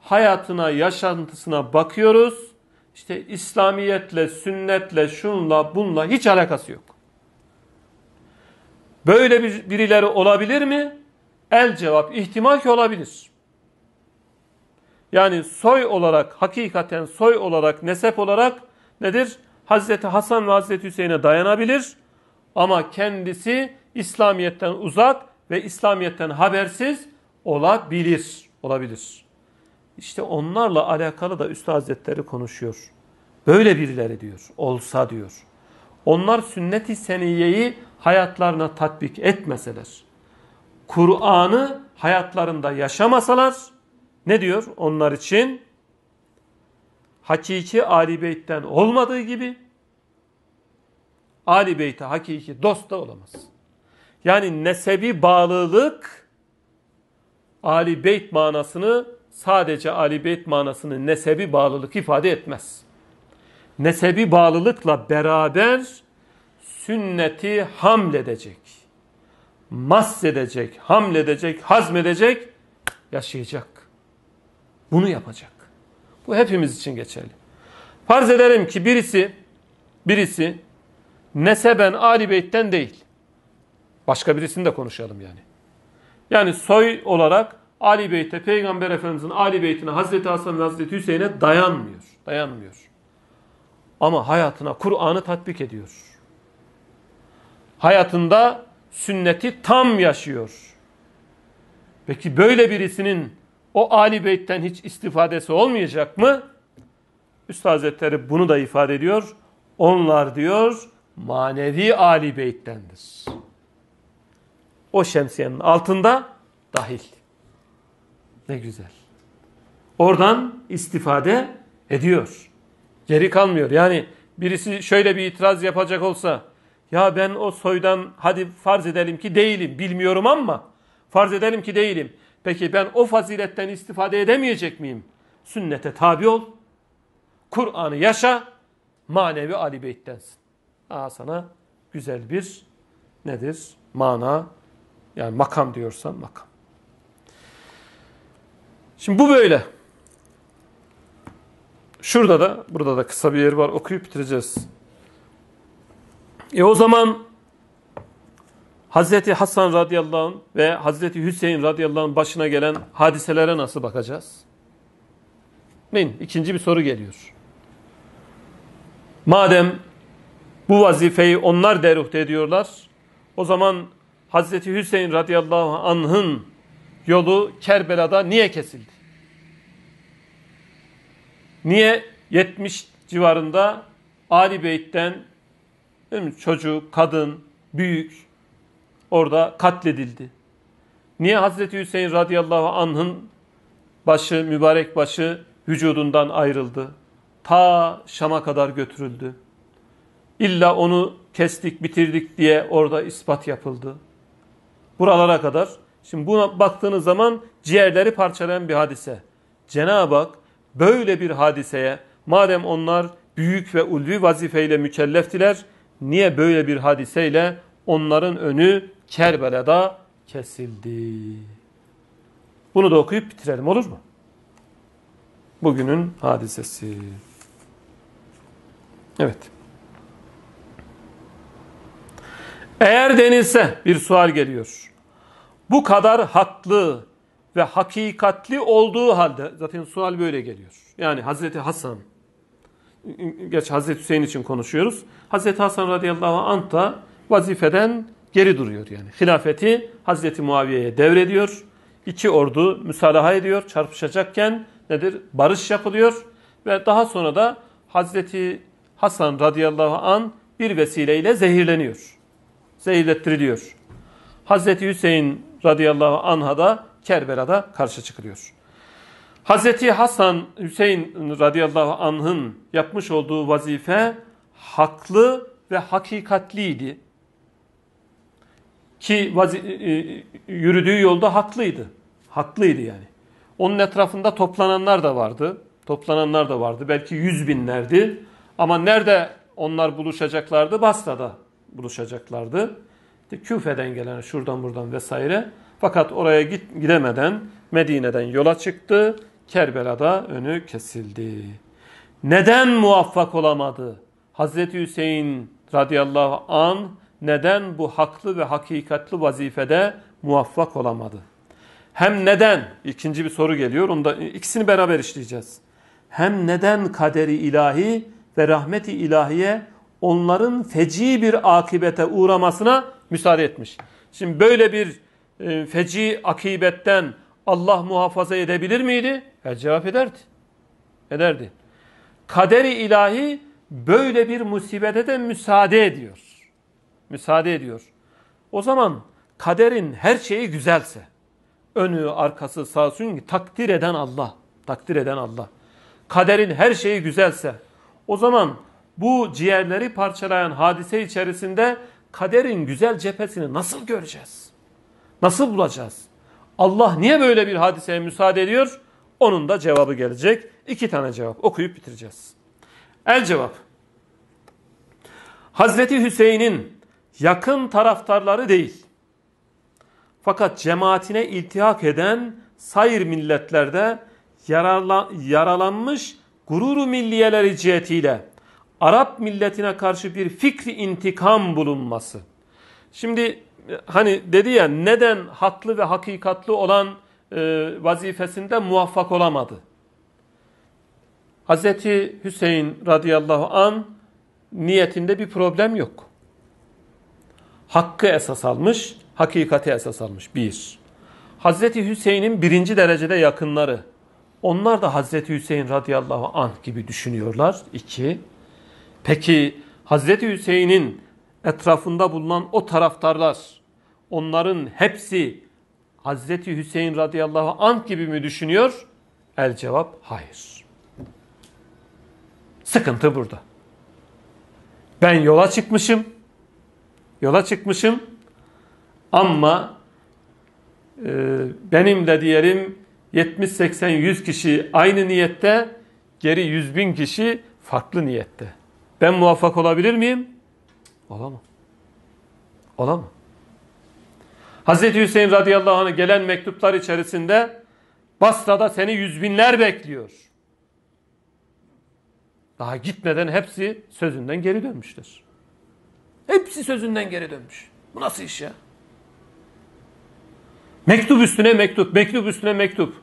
hayatına, yaşantısına bakıyoruz. İşte İslamiyetle, sünnetle, şunla, bunla hiç alakası yok. Böyle bir, birileri olabilir mi? El cevap ihtimal ki olabilir. Yani soy olarak, hakikaten soy olarak, nesep olarak nedir? Hazreti Hasan ve Hazreti Hüseyin'e dayanabilir. Ama kendisi İslamiyet'ten uzak ve İslamiyet'ten habersiz olabilir. Olabilir. İşte onlarla alakalı da Üstad Hazretleri konuşuyor. Böyle birileri diyor. Olsa diyor. Onlar sünnet-i seniyeyi hayatlarına tatbik etmeseler, Kur'an'ı hayatlarında yaşamasalar, ne diyor onlar için? Hakiki Ali Beyt'ten olmadığı gibi Ali Beyt'e hakiki dost da olamaz. Yani nesebi bağlılık Ali Beyt manasını sadece Ali Beyt manasını nesebi bağlılık ifade etmez. Nesebi bağlılıkla beraber sünneti hamledecek, mahsedecek, hamledecek, hazmedecek, yaşayacak. Bunu yapacak. Bu hepimiz için geçerli. Farz ederim ki birisi birisi neseben Ali Beyt'ten değil. Başka birisini de konuşalım yani. Yani soy olarak Ali Beyt'e, Peygamber Efendimiz'in Ali Beyt'ine, Hazreti Hasan ve Hazreti Hüseyin'e dayanmıyor. Dayanmıyor. Ama hayatına Kur'an'ı tatbik ediyor. Hayatında sünneti tam yaşıyor. Peki böyle birisinin o Ali Beyt'ten hiç istifadesi olmayacak mı? Üstad Hazretleri bunu da ifade ediyor. Onlar diyor manevi Ali Beyt'tendir. O şemsiyenin altında dahil. Ne güzel. Oradan istifade ediyor. Geri kalmıyor. Yani birisi şöyle bir itiraz yapacak olsa ya ben o soydan hadi farz edelim ki değilim bilmiyorum ama farz edelim ki değilim. Peki ben o faziletten istifade edemeyecek miyim? Sünnete tabi ol. Kur'an'ı yaşa. Manevi Ali Beyt'tensin. Aa sana güzel bir nedir? Mana yani makam diyorsan makam. Şimdi bu böyle. Şurada da burada da kısa bir yer var okuyup bitireceğiz. E o zaman Hazreti Hasan radıyallahu anh ve Hazreti Hüseyin radıyallahu anh başına gelen hadiselere nasıl bakacağız? Benim ikinci bir soru geliyor. Madem bu vazifeyi onlar deruhte ediyorlar, o zaman Hazreti Hüseyin radıyallahu anh'ın yolu Kerbela'da niye kesildi? Niye 70 civarında Ali Beyt'ten çocuk, kadın, büyük, orada katledildi. Niye Hazreti Hüseyin radıyallahu anh'ın başı, mübarek başı vücudundan ayrıldı? Ta Şam'a kadar götürüldü. İlla onu kestik, bitirdik diye orada ispat yapıldı. Buralara kadar. Şimdi buna baktığınız zaman ciğerleri parçalayan bir hadise. Cenab-ı Hak böyle bir hadiseye madem onlar büyük ve ulvi vazifeyle mükelleftiler, niye böyle bir hadiseyle onların önü Kerbela'da kesildi. Bunu da okuyup bitirelim olur mu? Bugünün hadisesi. Evet. Eğer denilse bir sual geliyor. Bu kadar haklı ve hakikatli olduğu halde zaten sual böyle geliyor. Yani Hazreti Hasan geç Hazreti Hüseyin için konuşuyoruz. Hazreti Hasan radıyallahu anh da vazifeden geri duruyor yani. Hilafeti Hazreti Muaviye'ye devrediyor. İki ordu müsalaha ediyor. Çarpışacakken nedir? Barış yapılıyor. Ve daha sonra da Hazreti Hasan radıyallahu an bir vesileyle zehirleniyor. Zehirlettiriliyor. Hazreti Hüseyin radıyallahu anha da Kerbera'da karşı çıkılıyor. Hazreti Hasan Hüseyin radıyallahu anh'ın yapmış olduğu vazife haklı ve hakikatliydi. Ki e, e, yürüdüğü yolda haklıydı. Haklıydı yani. Onun etrafında toplananlar da vardı. Toplananlar da vardı. Belki yüz binlerdi. Ama nerede onlar buluşacaklardı? Basra'da buluşacaklardı. İşte Küfe'den gelen şuradan buradan vesaire. Fakat oraya git, gidemeden Medine'den yola çıktı. Kerbela'da önü kesildi. Neden muvaffak olamadı? Hazreti Hüseyin radıyallahu an neden bu haklı ve hakikatli vazifede muvaffak olamadı? Hem neden? İkinci bir soru geliyor. Onda ikisini beraber işleyeceğiz. Hem neden kaderi ilahi ve rahmeti ilahiye onların feci bir akibete uğramasına müsaade etmiş. Şimdi böyle bir e, feci akibetten Allah muhafaza edebilir miydi? Her cevap ederdi. Ederdi. Kaderi ilahi böyle bir musibete de müsaade ediyor müsaade ediyor. O zaman kaderin her şeyi güzelse, önü, arkası, sağsı, takdir eden Allah, takdir eden Allah. Kaderin her şeyi güzelse, o zaman bu ciğerleri parçalayan hadise içerisinde kaderin güzel cephesini nasıl göreceğiz? Nasıl bulacağız? Allah niye böyle bir hadiseye müsaade ediyor? Onun da cevabı gelecek. İki tane cevap okuyup bitireceğiz. El cevap. Hazreti Hüseyin'in yakın taraftarları değil. Fakat cemaatine iltihak eden sayır milletlerde yaralanmış gururu milliyeleri cihetiyle Arap milletine karşı bir fikri intikam bulunması. Şimdi e, hani dedi ya neden haklı ve hakikatli olan e, vazifesinde muvaffak olamadı? Hazreti Hüseyin radıyallahu an niyetinde bir problem yok hakkı esas almış, hakikati esas almış. Bir. Hazreti Hüseyin'in birinci derecede yakınları. Onlar da Hazreti Hüseyin radıyallahu anh gibi düşünüyorlar. İki. Peki Hazreti Hüseyin'in etrafında bulunan o taraftarlar, onların hepsi Hazreti Hüseyin radıyallahu anh gibi mi düşünüyor? El cevap hayır. Sıkıntı burada. Ben yola çıkmışım yola çıkmışım. Ama e, benim de diyelim 70-80-100 kişi aynı niyette, geri 100 bin kişi farklı niyette. Ben muvaffak olabilir miyim? Olamam. Olamam. Hazreti Hüseyin radıyallahu anh'a gelen mektuplar içerisinde Basra'da seni yüz binler bekliyor. Daha gitmeden hepsi sözünden geri dönmüştür. Hepsi sözünden geri dönmüş. Bu nasıl iş ya? Mektup üstüne mektup, mektup üstüne mektup.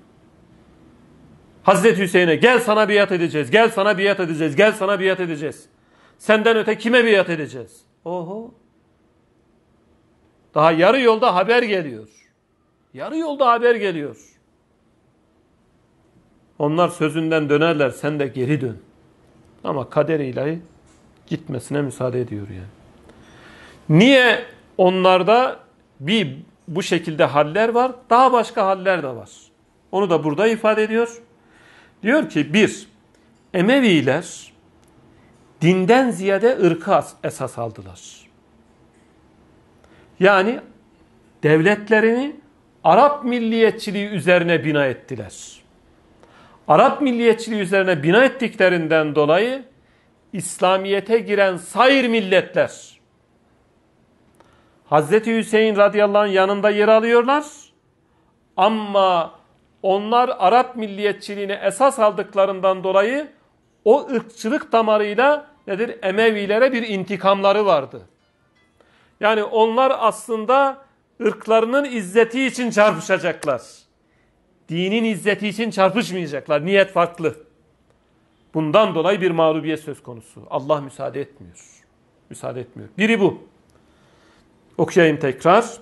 Hazreti Hüseyin'e gel sana biat edeceğiz, gel sana biat edeceğiz, gel sana biat edeceğiz. Senden öte kime biat edeceğiz? Oho. Daha yarı yolda haber geliyor. Yarı yolda haber geliyor. Onlar sözünden dönerler, sen de geri dön. Ama kader ilahi gitmesine müsaade ediyor yani. Niye onlarda bir bu şekilde haller var? Daha başka haller de var. Onu da burada ifade ediyor. Diyor ki bir, Emeviler dinden ziyade ırkı esas aldılar. Yani devletlerini Arap milliyetçiliği üzerine bina ettiler. Arap milliyetçiliği üzerine bina ettiklerinden dolayı İslamiyete giren sayır milletler Hazreti Hüseyin radıyallahu anh yanında yer alıyorlar. Ama onlar Arap milliyetçiliğini esas aldıklarından dolayı o ırkçılık damarıyla nedir Emevilere bir intikamları vardı. Yani onlar aslında ırklarının izzeti için çarpışacaklar. Dinin izzeti için çarpışmayacaklar. Niyet farklı. Bundan dolayı bir mağlubiyet söz konusu. Allah müsaade etmiyor. Müsaade etmiyor. Biri bu. Okuyayım tekrar.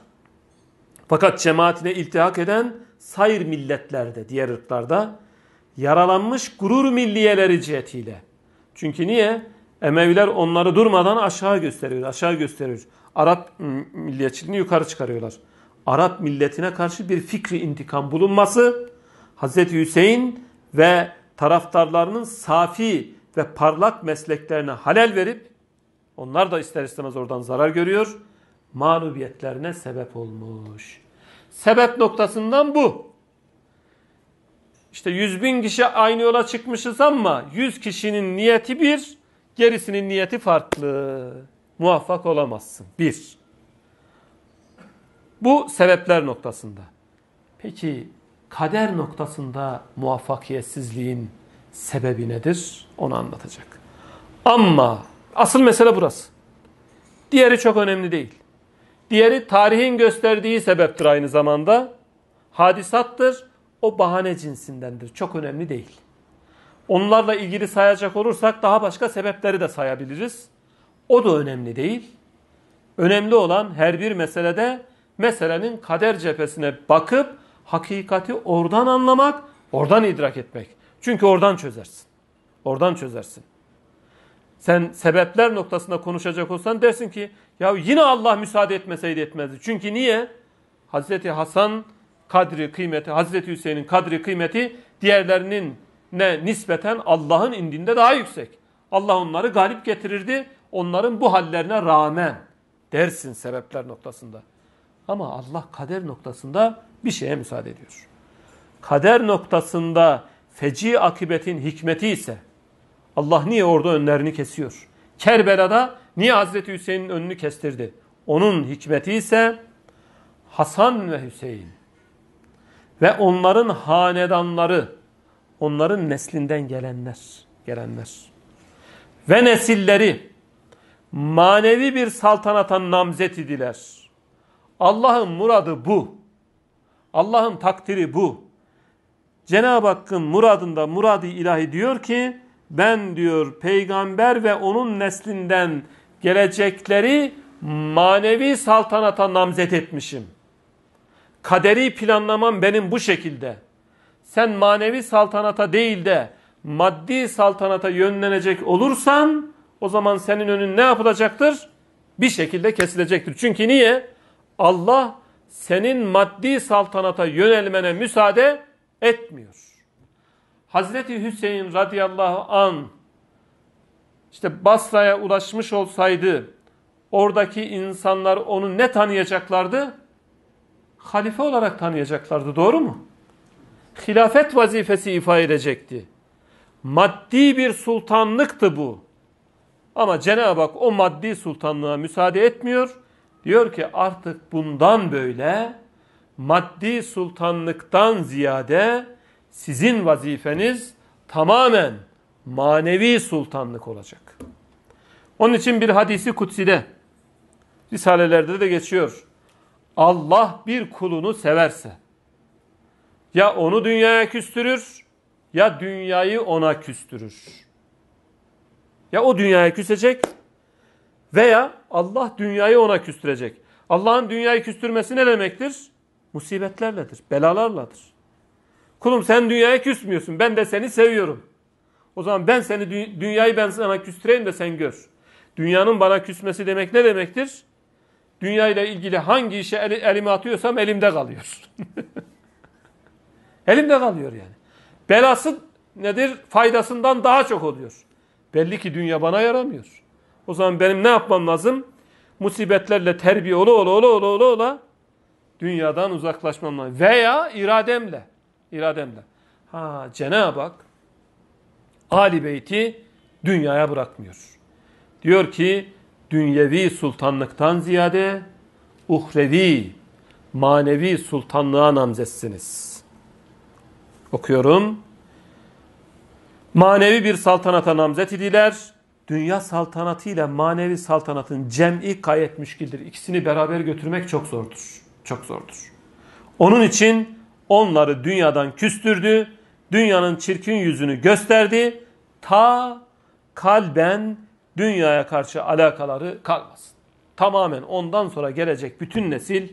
Fakat cemaatine iltihak eden sayır milletlerde, diğer ırklarda yaralanmış gurur milliyeleri cihetiyle. Çünkü niye? Emeviler onları durmadan aşağı gösteriyor, aşağı gösteriyor. Arap milliyetçiliğini yukarı çıkarıyorlar. Arap milletine karşı bir fikri intikam bulunması Hz. Hüseyin ve taraftarlarının safi ve parlak mesleklerine halel verip onlar da ister istemez oradan zarar görüyor mağlubiyetlerine sebep olmuş. Sebep noktasından bu. İşte yüz bin kişi aynı yola çıkmışız ama yüz kişinin niyeti bir, gerisinin niyeti farklı. Muvaffak olamazsın. Bir. Bu sebepler noktasında. Peki kader noktasında muvaffakiyetsizliğin sebebi nedir? Onu anlatacak. Ama asıl mesele burası. Diğeri çok önemli değil. Diğeri tarihin gösterdiği sebeptir aynı zamanda. Hadisattır. O bahane cinsindendir. Çok önemli değil. Onlarla ilgili sayacak olursak daha başka sebepleri de sayabiliriz. O da önemli değil. Önemli olan her bir meselede meselenin kader cephesine bakıp hakikati oradan anlamak, oradan idrak etmek. Çünkü oradan çözersin. Oradan çözersin. Sen sebepler noktasında konuşacak olsan dersin ki ya yine Allah müsaade etmeseydi etmezdi. Çünkü niye? Hazreti Hasan kadri kıymeti, Hazreti Hüseyin'in kadri kıymeti diğerlerinin ne nispeten Allah'ın indinde daha yüksek. Allah onları galip getirirdi. Onların bu hallerine rağmen dersin sebepler noktasında. Ama Allah kader noktasında bir şeye müsaade ediyor. Kader noktasında feci akibetin hikmeti ise Allah niye orada önlerini kesiyor? Kerbela'da Niye Hazreti Hüseyin'in önünü kestirdi? Onun hikmeti ise Hasan ve Hüseyin ve onların hanedanları, onların neslinden gelenler, gelenler ve nesilleri manevi bir saltanata namzet idiler. Allah'ın muradı bu. Allah'ın takdiri bu. Cenab-ı Hakk'ın muradında muradi ilahi diyor ki ben diyor peygamber ve onun neslinden gelecekleri manevi saltanata namzet etmişim. Kaderi planlamam benim bu şekilde. Sen manevi saltanata değil de maddi saltanata yönlenecek olursan o zaman senin önün ne yapılacaktır? Bir şekilde kesilecektir. Çünkü niye? Allah senin maddi saltanata yönelmene müsaade etmiyor. Hazreti Hüseyin radıyallahu an işte Basra'ya ulaşmış olsaydı oradaki insanlar onu ne tanıyacaklardı? Halife olarak tanıyacaklardı. Doğru mu? Hilafet vazifesi ifa edecekti. Maddi bir sultanlıktı bu. Ama Cenab-ı Hak o maddi sultanlığa müsaade etmiyor. Diyor ki artık bundan böyle maddi sultanlıktan ziyade sizin vazifeniz tamamen manevi sultanlık olacak. Onun için bir hadisi kutside, risalelerde de geçiyor. Allah bir kulunu severse, ya onu dünyaya küstürür, ya dünyayı ona küstürür. Ya o dünyaya küsecek veya Allah dünyayı ona küstürecek. Allah'ın dünyayı küstürmesi ne demektir? Musibetlerledir, belalarladır. Kulum sen dünyaya küsmüyorsun, ben de seni seviyorum.'' O zaman ben seni dünyayı ben sana küstüreyim de sen gör. Dünyanın bana küsmesi demek ne demektir? Dünyayla ilgili hangi işe el, elimi atıyorsam elimde kalıyor. *laughs* elimde kalıyor yani. Belası nedir? Faydasından daha çok oluyor. Belli ki dünya bana yaramıyor. O zaman benim ne yapmam lazım? Musibetlerle terbiye ola ola ola ola ola ola dünyadan uzaklaşmam lazım. Veya irademle. irademle. Ha Cenab-ı Hak Ali Beyt'i dünyaya bırakmıyor. Diyor ki dünyevi sultanlıktan ziyade uhrevi, manevi sultanlığa namzetsiniz. Okuyorum. Manevi bir saltanata namzet idiler. Dünya saltanatı ile manevi saltanatın cem'i gayet müşkildir. İkisini beraber götürmek çok zordur. Çok zordur. Onun için onları dünyadan küstürdü dünyanın çirkin yüzünü gösterdi. Ta kalben dünyaya karşı alakaları kalmasın. Tamamen ondan sonra gelecek bütün nesil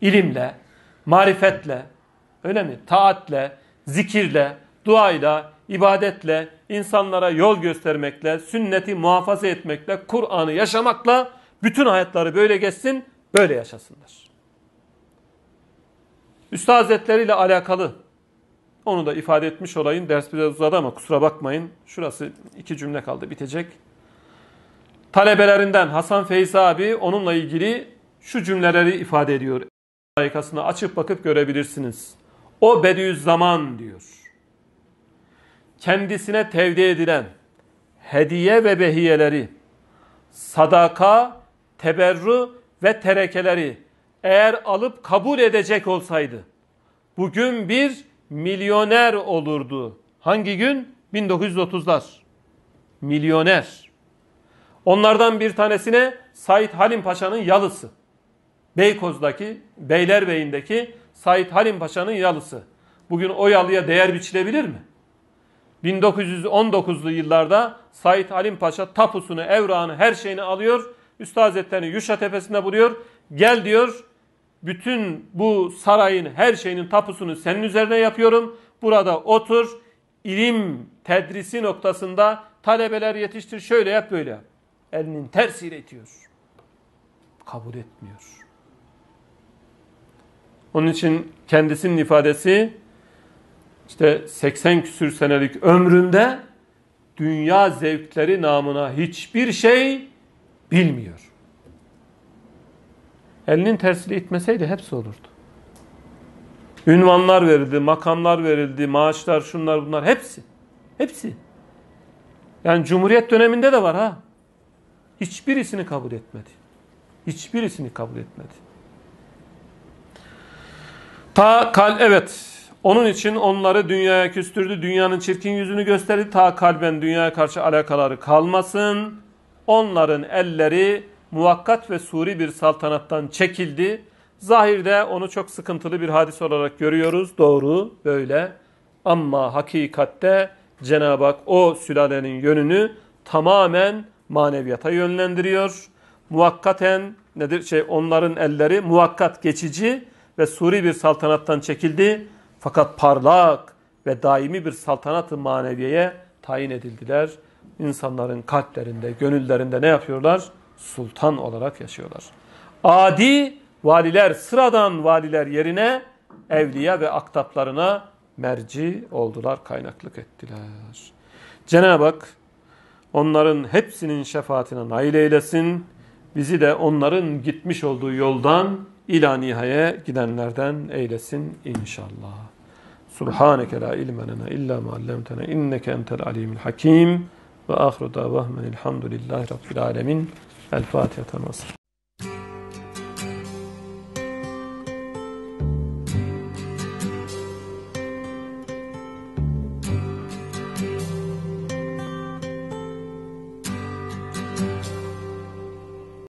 ilimle, marifetle, öyle mi? Taatle, zikirle, duayla, ibadetle, insanlara yol göstermekle, sünneti muhafaza etmekle, Kur'an'ı yaşamakla bütün hayatları böyle geçsin, böyle yaşasınlar. Üstad Hazretleri ile alakalı onu da ifade etmiş olayım. Ders biraz uzadı ama kusura bakmayın. Şurası iki cümle kaldı bitecek. Talebelerinden Hasan Feyzi abi onunla ilgili şu cümleleri ifade ediyor. Sayfasını açıp bakıp görebilirsiniz. O Bediüzzaman diyor. Kendisine tevdi edilen hediye ve behiyeleri, sadaka, teberru ve terekeleri eğer alıp kabul edecek olsaydı bugün bir milyoner olurdu. Hangi gün? 1930'lar. Milyoner. Onlardan bir tanesine Said Halim Paşa'nın yalısı. Beykoz'daki, Beylerbeyi'ndeki Said Halim Paşa'nın yalısı. Bugün o yalıya değer biçilebilir mi? 1919'lu yıllarda Said Halim Paşa tapusunu, evrağını, her şeyini alıyor. Üstad Hazretleri'ni Yuşa Tepesi'nde buluyor. Gel diyor bütün bu sarayın her şeyinin tapusunu senin üzerine yapıyorum. Burada otur, ilim tedrisi noktasında talebeler yetiştir, şöyle yap böyle yap. Elinin tersiyle itiyor. Kabul etmiyor. Onun için kendisinin ifadesi işte 80 küsür senelik ömründe dünya zevkleri namına hiçbir şey bilmiyor. Elinin tersiyle itmeseydi hepsi olurdu. Ünvanlar verildi, makamlar verildi, maaşlar, şunlar bunlar hepsi. Hepsi. Yani Cumhuriyet döneminde de var ha. Hiçbirisini kabul etmedi. Hiçbirisini kabul etmedi. Ta kal evet. Onun için onları dünyaya küstürdü. Dünyanın çirkin yüzünü gösterdi. Ta kalben dünyaya karşı alakaları kalmasın. Onların elleri muvakkat ve suri bir saltanattan çekildi. Zahirde onu çok sıkıntılı bir hadis olarak görüyoruz. Doğru böyle. Ama hakikatte Cenab-ı Hak o sülalenin yönünü tamamen maneviyata yönlendiriyor. Muvakkaten nedir şey onların elleri muvakkat geçici ve suri bir saltanattan çekildi. Fakat parlak ve daimi bir saltanatı maneviyeye tayin edildiler. İnsanların kalplerinde, gönüllerinde ne yapıyorlar? sultan olarak yaşıyorlar. Adi valiler, sıradan valiler yerine evliya ve aktaplarına merci oldular, kaynaklık ettiler. Cenab-ı Hak onların hepsinin şefaatine nail eylesin. Bizi de onların gitmiş olduğu yoldan ila nihaya gidenlerden eylesin inşallah. Subhaneke la ilme illa ma allamtena inneke entel alimul hakim ve ahiru davahmenilhamdülillahi rabbil alemin. الفاتحة مثلا